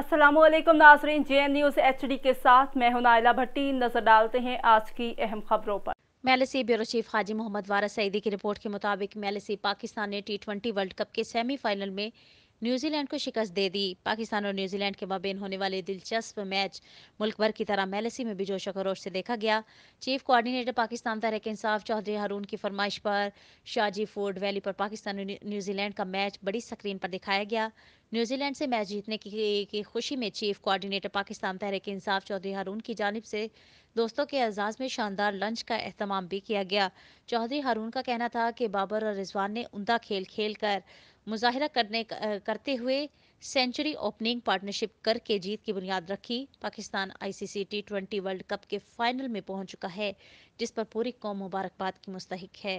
असलम नाजरीन J N news H D के साथ मैं हूं नायला भट्टी नज़र डालते हैं आज की अहम खबरों पर मेलेसी ब्यूरो चीफ हाजी मोहम्मद वारा सईदी की रिपोर्ट के मुताबिक मेलेसी पाकिस्तान ने टी ट्वेंटी वर्ल्ड कप के सेमीफाइनल में न्यूजीलैंड को शिकस्त दे दी पाकिस्तान और न्यूजीलैंड के मबेन होने वाले दिलचस्प मैच मुल्क भर की तरह मेलेसी में भी जोश खरोश से देखा गया चीफ कोऑर्डिनेटर पाकिस्तान तहरीक इंसाफ चौधरी हारून की फरमाइश पर शाहजी फोर्ड वैली पर पाकिस्तान और न्यूजीलैंड का मैच बड़ी स्क्रीन पर दिखाया गया न्यूजीलैंड से मैच जीतने की, की खुशी में चीफ कोआर्डीनेटर पाकिस्तान तहरीक इंसाफ चौधरी हारून की जानब से दोस्तों के एजाज़ में शानदार लंच का अहतमाम भी किया गया चौधरी हारून का कहना था कि बाबर और रिजवान ने उमदा खेल खेल कर मुजाहरा करने करते हुए सेंचुरी ओपनिंग पार्टनरशिप करके जीत की बुनियाद रखी Pakistan ICC T twenty world cup के फाइनल में पहुंच चुका है जिस पर पूरी कौम मुबारकबाद की मुस्तक है